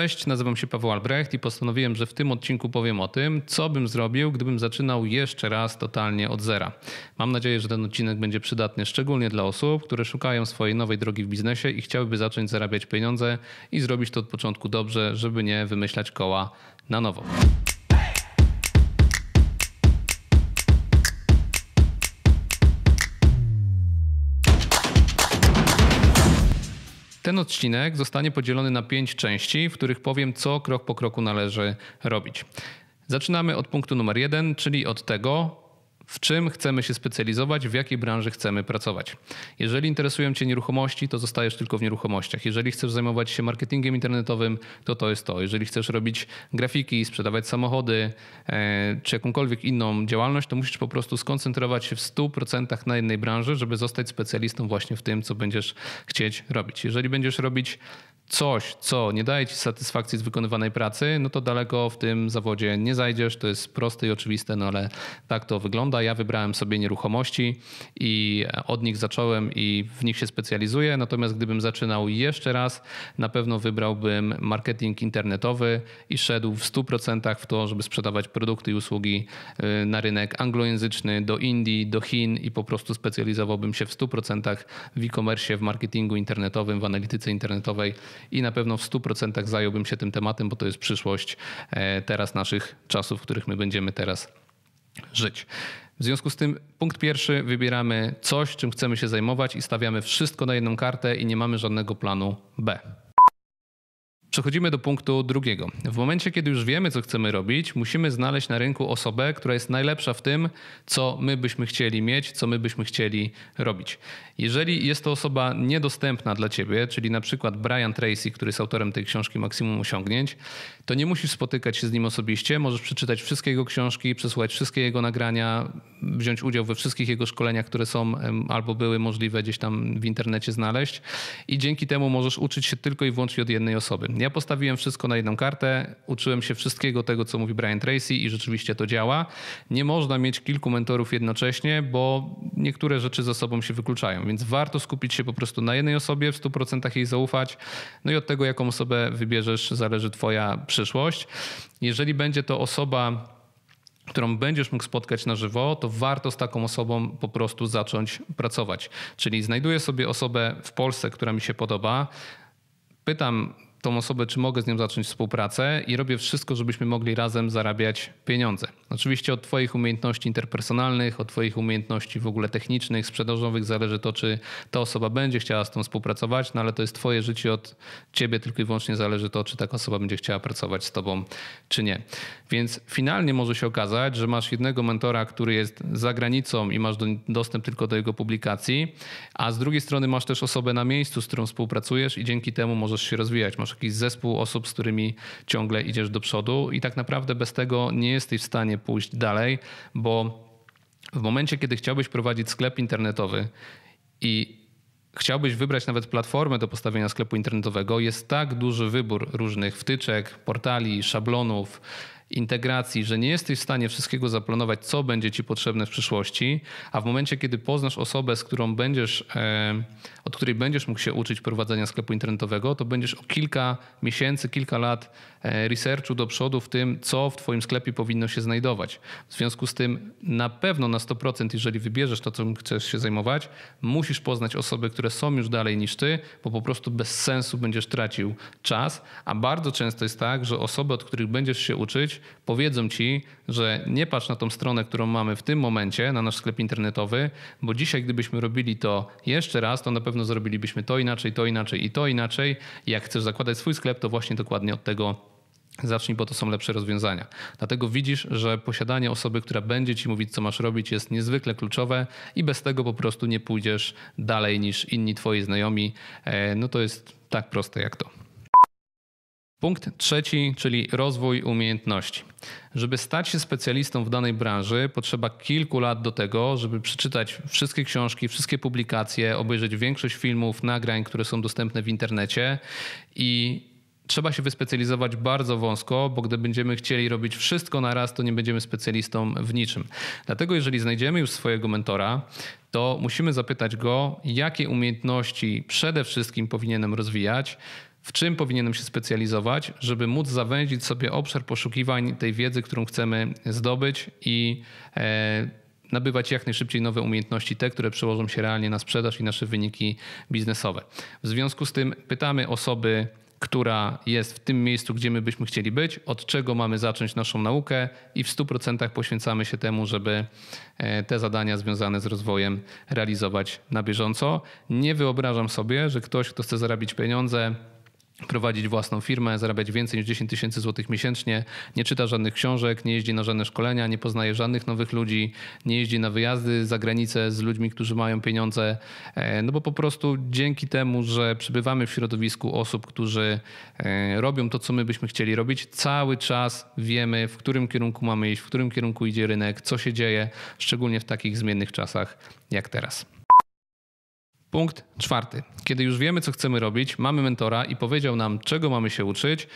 Cześć, nazywam się Paweł Albrecht i postanowiłem, że w tym odcinku powiem o tym, co bym zrobił, gdybym zaczynał jeszcze raz totalnie od zera. Mam nadzieję, że ten odcinek będzie przydatny szczególnie dla osób, które szukają swojej nowej drogi w biznesie i chciałyby zacząć zarabiać pieniądze i zrobić to od początku dobrze, żeby nie wymyślać koła na nowo. Ten odcinek zostanie podzielony na pięć części, w których powiem, co krok po kroku należy robić. Zaczynamy od punktu numer jeden, czyli od tego, w czym chcemy się specjalizować, w jakiej branży chcemy pracować. Jeżeli interesują Cię nieruchomości, to zostajesz tylko w nieruchomościach. Jeżeli chcesz zajmować się marketingiem internetowym, to to jest to. Jeżeli chcesz robić grafiki, sprzedawać samochody e, czy jakąkolwiek inną działalność, to musisz po prostu skoncentrować się w 100% na jednej branży, żeby zostać specjalistą właśnie w tym, co będziesz chcieć robić. Jeżeli będziesz robić coś, co nie daje ci satysfakcji z wykonywanej pracy, no to daleko w tym zawodzie nie zajdziesz. To jest proste i oczywiste, no ale tak to wygląda ja wybrałem sobie nieruchomości i e, od nich zacząłem i w nich się specjalizuję. Natomiast gdybym zaczynał jeszcze raz, na pewno wybrałbym marketing internetowy i szedł w 100% w to, żeby sprzedawać produkty i usługi e, na rynek anglojęzyczny, do Indii, do Chin i po prostu specjalizowałbym się w 100% w e-commerce, w marketingu internetowym, w analityce internetowej i na pewno w 100% zająłbym się tym tematem, bo to jest przyszłość e, teraz naszych czasów, w których my będziemy teraz żyć. W związku z tym punkt pierwszy wybieramy coś, czym chcemy się zajmować i stawiamy wszystko na jedną kartę i nie mamy żadnego planu B. Przechodzimy do punktu drugiego. W momencie, kiedy już wiemy, co chcemy robić, musimy znaleźć na rynku osobę, która jest najlepsza w tym, co my byśmy chcieli mieć, co my byśmy chcieli robić. Jeżeli jest to osoba niedostępna dla ciebie, czyli na przykład Brian Tracy, który jest autorem tej książki Maksimum Osiągnięć, to nie musisz spotykać się z nim osobiście. Możesz przeczytać wszystkie jego książki, przesłuchać wszystkie jego nagrania, wziąć udział we wszystkich jego szkoleniach, które są albo były możliwe gdzieś tam w internecie znaleźć i dzięki temu możesz uczyć się tylko i wyłącznie od jednej osoby. Ja ja postawiłem wszystko na jedną kartę, uczyłem się wszystkiego tego, co mówi Brian Tracy i rzeczywiście to działa. Nie można mieć kilku mentorów jednocześnie, bo niektóre rzeczy ze sobą się wykluczają, więc warto skupić się po prostu na jednej osobie, w 100% jej zaufać. No i od tego, jaką osobę wybierzesz, zależy Twoja przyszłość. Jeżeli będzie to osoba, którą będziesz mógł spotkać na żywo, to warto z taką osobą po prostu zacząć pracować. Czyli znajduję sobie osobę w Polsce, która mi się podoba. Pytam tą osobę, czy mogę z nią zacząć współpracę i robię wszystko, żebyśmy mogli razem zarabiać pieniądze. Oczywiście od Twoich umiejętności interpersonalnych, od Twoich umiejętności w ogóle technicznych, sprzedażowych zależy to, czy ta osoba będzie chciała z tą współpracować, no ale to jest Twoje życie, od Ciebie tylko i wyłącznie zależy to, czy taka osoba będzie chciała pracować z Tobą, czy nie. Więc finalnie może się okazać, że masz jednego mentora, który jest za granicą i masz do, dostęp tylko do jego publikacji, a z drugiej strony masz też osobę na miejscu, z którą współpracujesz i dzięki temu możesz się rozwijać. Masz jakiś zespół osób, z którymi ciągle idziesz do przodu i tak naprawdę bez tego nie jesteś w stanie stanie pójść dalej, bo w momencie, kiedy chciałbyś prowadzić sklep internetowy i chciałbyś wybrać nawet platformę do postawienia sklepu internetowego, jest tak duży wybór różnych wtyczek, portali, szablonów, integracji, że nie jesteś w stanie wszystkiego zaplanować, co będzie ci potrzebne w przyszłości, a w momencie, kiedy poznasz osobę, z którą będziesz, e, od której będziesz mógł się uczyć prowadzenia sklepu internetowego, to będziesz o kilka miesięcy, kilka lat e, researchu do przodu w tym, co w twoim sklepie powinno się znajdować. W związku z tym na pewno na 100%, jeżeli wybierzesz to, czym chcesz się zajmować, musisz poznać osoby, które są już dalej niż ty, bo po prostu bez sensu będziesz tracił czas, a bardzo często jest tak, że osoby, od których będziesz się uczyć, powiedzą ci, że nie patrz na tą stronę, którą mamy w tym momencie, na nasz sklep internetowy, bo dzisiaj, gdybyśmy robili to jeszcze raz, to na pewno zrobilibyśmy to inaczej, to inaczej i to inaczej. Jak chcesz zakładać swój sklep, to właśnie dokładnie od tego Zacznij, bo to są lepsze rozwiązania. Dlatego widzisz, że posiadanie osoby, która będzie ci mówić, co masz robić, jest niezwykle kluczowe i bez tego po prostu nie pójdziesz dalej niż inni twoi znajomi. E, no to jest tak proste jak to. Punkt trzeci, czyli rozwój umiejętności. Żeby stać się specjalistą w danej branży, potrzeba kilku lat do tego, żeby przeczytać wszystkie książki, wszystkie publikacje, obejrzeć większość filmów, nagrań, które są dostępne w internecie i trzeba się wyspecjalizować bardzo wąsko, bo gdy będziemy chcieli robić wszystko na raz, to nie będziemy specjalistą w niczym. Dlatego, jeżeli znajdziemy już swojego mentora, to musimy zapytać go, jakie umiejętności przede wszystkim powinienem rozwijać w czym powinienem się specjalizować, żeby móc zawęzić sobie obszar poszukiwań tej wiedzy, którą chcemy zdobyć i e, nabywać jak najszybciej nowe umiejętności, te, które przełożą się realnie na sprzedaż i nasze wyniki biznesowe. W związku z tym pytamy osoby, która jest w tym miejscu, gdzie my byśmy chcieli być, od czego mamy zacząć naszą naukę i w 100% poświęcamy się temu, żeby e, te zadania związane z rozwojem realizować na bieżąco. Nie wyobrażam sobie, że ktoś, kto chce zarabić pieniądze, prowadzić własną firmę, zarabiać więcej niż 10 tysięcy złotych miesięcznie, nie czyta żadnych książek, nie jeździ na żadne szkolenia, nie poznaje żadnych nowych ludzi, nie jeździ na wyjazdy za granicę z ludźmi, którzy mają pieniądze, e, no bo po prostu dzięki temu, że przebywamy w środowisku osób, którzy e, robią to, co my byśmy chcieli robić, cały czas wiemy, w którym kierunku mamy iść, w którym kierunku idzie rynek, co się dzieje, szczególnie w takich zmiennych czasach jak teraz. Punkt czwarty. Kiedy już wiemy, co chcemy robić, mamy mentora i powiedział nam, czego mamy się uczyć,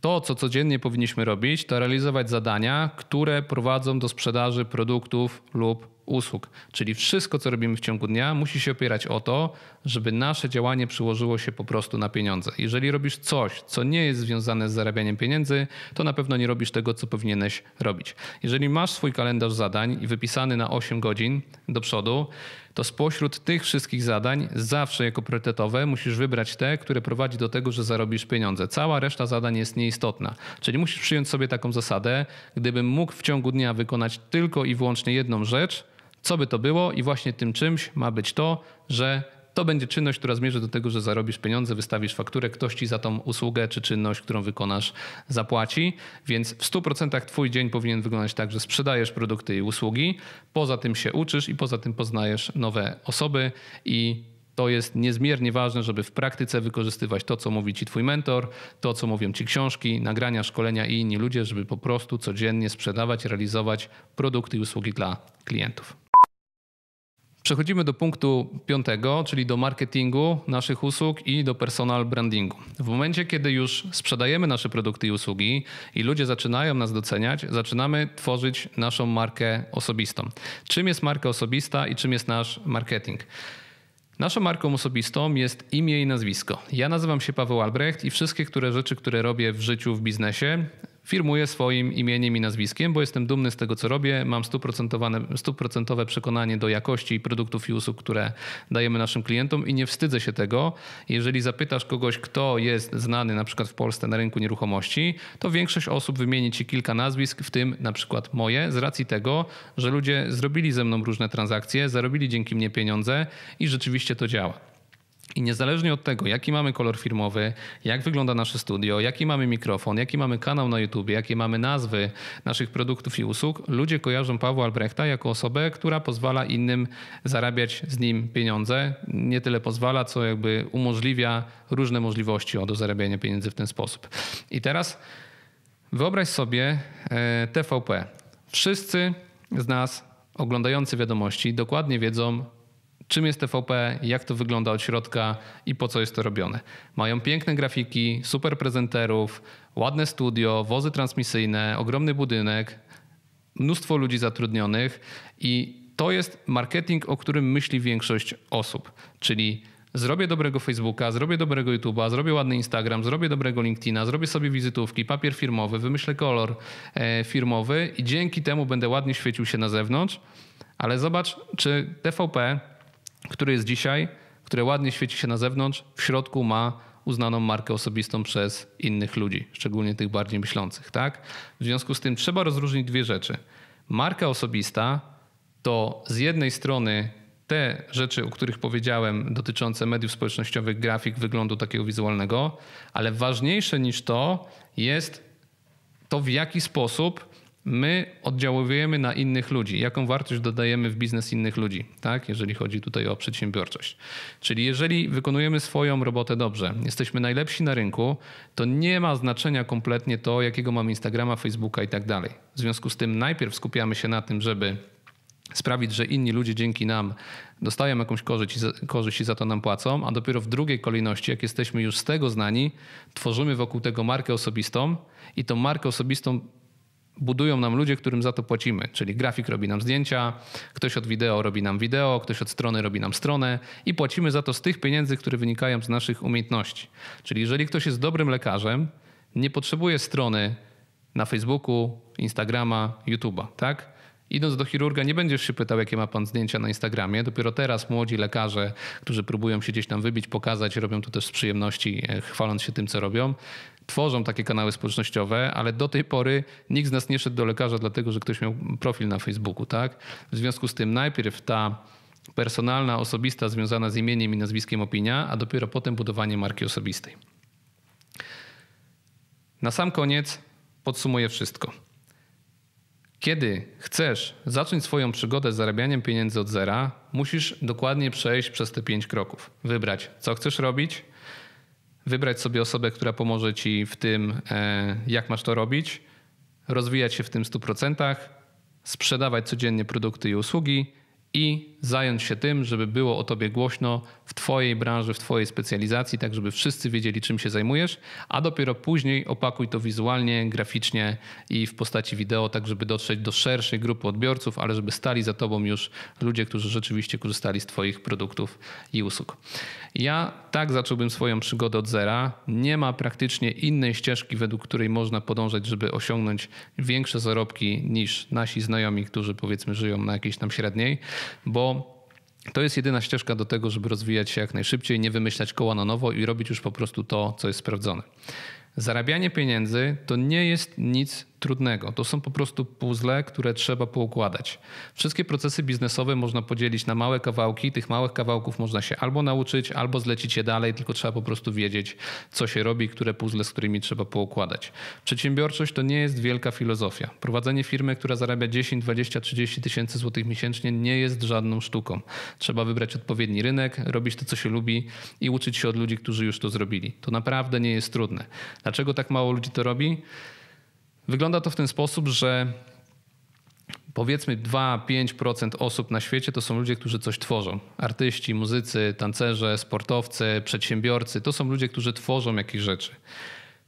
to, co codziennie powinniśmy robić, to realizować zadania, które prowadzą do sprzedaży produktów lub usług. Czyli wszystko, co robimy w ciągu dnia, musi się opierać o to, żeby nasze działanie przyłożyło się po prostu na pieniądze. Jeżeli robisz coś, co nie jest związane z zarabianiem pieniędzy, to na pewno nie robisz tego, co powinieneś robić. Jeżeli masz swój kalendarz zadań i wypisany na 8 godzin do przodu, to spośród tych wszystkich zadań zawsze jako priorytetowe musisz wybrać te, które prowadzi do tego, że zarobisz pieniądze. Cała reszta zadań jest nieistotna. Czyli musisz przyjąć sobie taką zasadę, gdybym mógł w ciągu dnia wykonać tylko i wyłącznie jedną rzecz, co by to było i właśnie tym czymś ma być to, że to będzie czynność, która zmierzy do tego, że zarobisz pieniądze, wystawisz fakturę, ktoś ci za tą usługę czy czynność, którą wykonasz, zapłaci. Więc w 100% Twój dzień powinien wyglądać tak, że sprzedajesz produkty i usługi, poza tym się uczysz i poza tym poznajesz nowe osoby i to jest niezmiernie ważne, żeby w praktyce wykorzystywać to, co mówi ci twój mentor, to, co mówią ci książki, nagrania, szkolenia i inni ludzie, żeby po prostu codziennie sprzedawać, realizować produkty i usługi dla klientów. Przechodzimy do punktu piątego, czyli do marketingu naszych usług i do personal brandingu. W momencie, kiedy już sprzedajemy nasze produkty i usługi i ludzie zaczynają nas doceniać, zaczynamy tworzyć naszą markę osobistą. Czym jest marka osobista i czym jest nasz marketing? Naszą marką osobistą jest imię i nazwisko. Ja nazywam się Paweł Albrecht i wszystkie które rzeczy, które robię w życiu, w biznesie, firmuję swoim imieniem i nazwiskiem, bo jestem dumny z tego, co robię. Mam stuprocentowe przekonanie do jakości produktów i usług, które dajemy naszym klientom i nie wstydzę się tego. Jeżeli zapytasz kogoś, kto jest znany na przykład w Polsce na rynku nieruchomości, to większość osób wymieni ci kilka nazwisk, w tym na przykład moje, z racji tego, że ludzie zrobili ze mną różne transakcje, zarobili dzięki mnie pieniądze i rzeczywiście to działa. I niezależnie od tego, jaki mamy kolor firmowy, jak wygląda nasze studio, jaki mamy mikrofon, jaki mamy kanał na YouTube, jakie mamy nazwy naszych produktów i usług, ludzie kojarzą Pawła Albrechta jako osobę, która pozwala innym zarabiać z nim pieniądze. Nie tyle pozwala, co jakby umożliwia różne możliwości do zarabiania pieniędzy w ten sposób. I teraz wyobraź sobie e, TVP. Wszyscy z nas oglądający wiadomości dokładnie wiedzą, czym jest TVP, jak to wygląda od środka i po co jest to robione. Mają piękne grafiki, super prezenterów, ładne studio, wozy transmisyjne, ogromny budynek, mnóstwo ludzi zatrudnionych i to jest marketing, o którym myśli większość osób, czyli zrobię dobrego Facebooka, zrobię dobrego YouTube'a, zrobię ładny Instagram, zrobię dobrego LinkedIna, zrobię sobie wizytówki, papier firmowy, wymyślę kolor e, firmowy i dzięki temu będę ładnie świecił się na zewnątrz. Ale zobacz, czy TVP który jest dzisiaj, które ładnie świeci się na zewnątrz, w środku ma uznaną markę osobistą przez innych ludzi, szczególnie tych bardziej myślących, tak? W związku z tym trzeba rozróżnić dwie rzeczy. Marka osobista to z jednej strony te rzeczy, o których powiedziałem, dotyczące mediów społecznościowych, grafik, wyglądu takiego wizualnego, ale ważniejsze niż to jest to, w jaki sposób my oddziałujemy na innych ludzi, jaką wartość dodajemy w biznes innych ludzi, tak? jeżeli chodzi tutaj o przedsiębiorczość. Czyli jeżeli wykonujemy swoją robotę dobrze, jesteśmy najlepsi na rynku, to nie ma znaczenia kompletnie to, jakiego mamy Instagrama, Facebooka i tak dalej. W związku z tym najpierw skupiamy się na tym, żeby sprawić, że inni ludzie dzięki nam dostają jakąś korzyść i, za, korzyść i za to nam płacą, a dopiero w drugiej kolejności, jak jesteśmy już z tego znani, tworzymy wokół tego markę osobistą i tą markę osobistą budują nam ludzie, którym za to płacimy. Czyli grafik robi nam zdjęcia, ktoś od wideo robi nam wideo, ktoś od strony robi nam stronę i płacimy za to z tych pieniędzy, które wynikają z naszych umiejętności. Czyli jeżeli ktoś jest dobrym lekarzem, nie potrzebuje strony na Facebooku, Instagrama, YouTube'a, tak? Idąc do chirurga, nie będziesz się pytał, jakie ma pan zdjęcia na Instagramie. Dopiero teraz młodzi lekarze, którzy próbują się gdzieś tam wybić, pokazać, robią to też z przyjemności, e, chwaląc się tym, co robią, tworzą takie kanały społecznościowe, ale do tej pory nikt z nas nie szedł do lekarza, dlatego że ktoś miał profil na Facebooku, tak? W związku z tym najpierw ta personalna, osobista, związana z imieniem i nazwiskiem opinia, a dopiero potem budowanie marki osobistej. Na sam koniec podsumuję wszystko. Kiedy chcesz zacząć swoją przygodę z zarabianiem pieniędzy od zera, musisz dokładnie przejść przez te pięć kroków. Wybrać, co chcesz robić, wybrać sobie osobę, która pomoże ci w tym, e, jak masz to robić, rozwijać się w tym 100%, sprzedawać codziennie produkty i usługi i zająć się tym, żeby było o tobie głośno w twojej branży, w twojej specjalizacji, tak żeby wszyscy wiedzieli, czym się zajmujesz, a dopiero później opakuj to wizualnie, graficznie i w postaci wideo, tak żeby dotrzeć do szerszej grupy odbiorców, ale żeby stali za tobą już ludzie, którzy rzeczywiście korzystali z twoich produktów i usług. Ja tak zacząłbym swoją przygodę od zera. Nie ma praktycznie innej ścieżki, według której można podążać, żeby osiągnąć większe zarobki niż nasi znajomi, którzy powiedzmy żyją na jakiejś tam średniej bo to jest jedyna ścieżka do tego, żeby rozwijać się jak najszybciej, nie wymyślać koła na nowo i robić już po prostu to, co jest sprawdzone. Zarabianie pieniędzy to nie jest nic trudnego. To są po prostu puzzle, które trzeba poukładać. Wszystkie procesy biznesowe można podzielić na małe kawałki. Tych małych kawałków można się albo nauczyć, albo zlecić je dalej, tylko trzeba po prostu wiedzieć, co się robi, które puzzle, z którymi trzeba poukładać. Przedsiębiorczość to nie jest wielka filozofia. Prowadzenie firmy, która zarabia 10, 20, 30 tysięcy złotych miesięcznie nie jest żadną sztuką. Trzeba wybrać odpowiedni rynek, robić to, co się lubi i uczyć się od ludzi, którzy już to zrobili. To naprawdę nie jest trudne. Dlaczego tak mało ludzi to robi? Wygląda to w ten sposób, że powiedzmy 2-5% osób na świecie to są ludzie, którzy coś tworzą. Artyści, muzycy, tancerze, sportowcy, przedsiębiorcy to są ludzie, którzy tworzą jakieś rzeczy.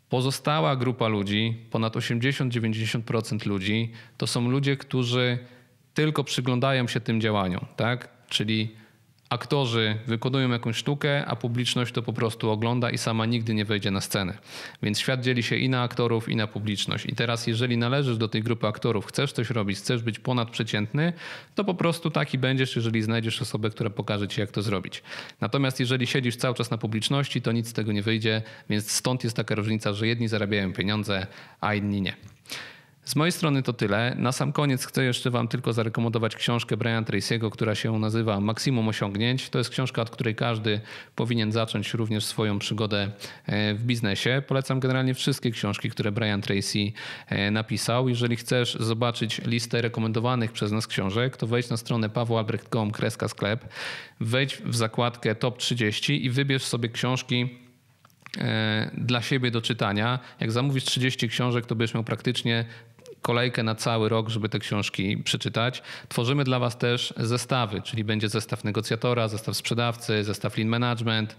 Pozostała grupa ludzi, ponad 80-90% ludzi, to są ludzie, którzy tylko przyglądają się tym działaniom, tak? Czyli aktorzy wykonują jakąś sztukę, a publiczność to po prostu ogląda i sama nigdy nie wejdzie na scenę. Więc świat dzieli się i na aktorów, i na publiczność. I teraz, jeżeli należysz do tej grupy aktorów, chcesz coś robić, chcesz być ponadprzeciętny, to po prostu taki będziesz, jeżeli znajdziesz osobę, która pokaże ci, jak to zrobić. Natomiast jeżeli siedzisz cały czas na publiczności, to nic z tego nie wyjdzie, więc stąd jest taka różnica, że jedni zarabiają pieniądze, a inni nie. Z mojej strony to tyle. Na sam koniec chcę jeszcze Wam tylko zarekomendować książkę Brian Tracy'ego, która się nazywa Maksimum Osiągnięć. To jest książka, od której każdy powinien zacząć również swoją przygodę e, w biznesie. Polecam generalnie wszystkie książki, które Brian Tracy e, napisał. Jeżeli chcesz zobaczyć listę rekomendowanych przez nas książek, to wejdź na stronę pawłalbrecht.com kreska sklep, wejdź w zakładkę top 30 i wybierz sobie książki, e, dla siebie do czytania. Jak zamówisz 30 książek, to będziesz miał praktycznie kolejkę na cały rok, żeby te książki przeczytać. Tworzymy dla Was też zestawy, czyli będzie zestaw negocjatora, zestaw sprzedawcy, zestaw lean management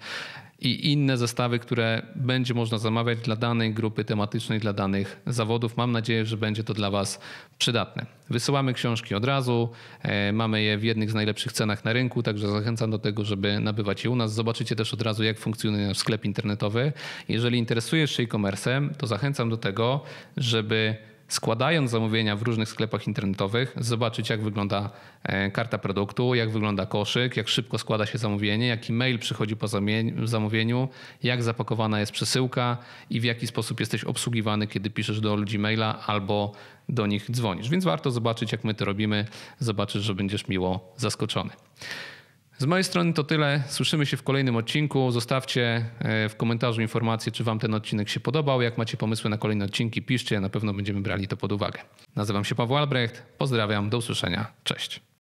i inne zestawy, które będzie można zamawiać dla danej grupy tematycznej, dla danych zawodów. Mam nadzieję, że będzie to dla Was przydatne. Wysyłamy książki od razu, e, mamy je w jednych z najlepszych cenach na rynku, także zachęcam do tego, żeby nabywać je u nas. Zobaczycie też od razu, jak funkcjonuje nasz sklep internetowy. Jeżeli interesujesz się e-commerce, to zachęcam do tego, żeby składając zamówienia w różnych sklepach internetowych, zobaczyć jak wygląda e, karta produktu, jak wygląda koszyk, jak szybko składa się zamówienie, jaki mail przychodzi po zamówieniu, jak zapakowana jest przesyłka i w jaki sposób jesteś obsługiwany, kiedy piszesz do ludzi maila albo do nich dzwonisz. Więc warto zobaczyć, jak my to robimy. Zobaczysz, że będziesz miło zaskoczony. Z mojej strony to tyle. Słyszymy się w kolejnym odcinku. Zostawcie e, w komentarzu informację, czy Wam ten odcinek się podobał. Jak macie pomysły na kolejne odcinki, piszcie. Na pewno będziemy brali to pod uwagę. Nazywam się Paweł Albrecht. Pozdrawiam. Do usłyszenia. Cześć.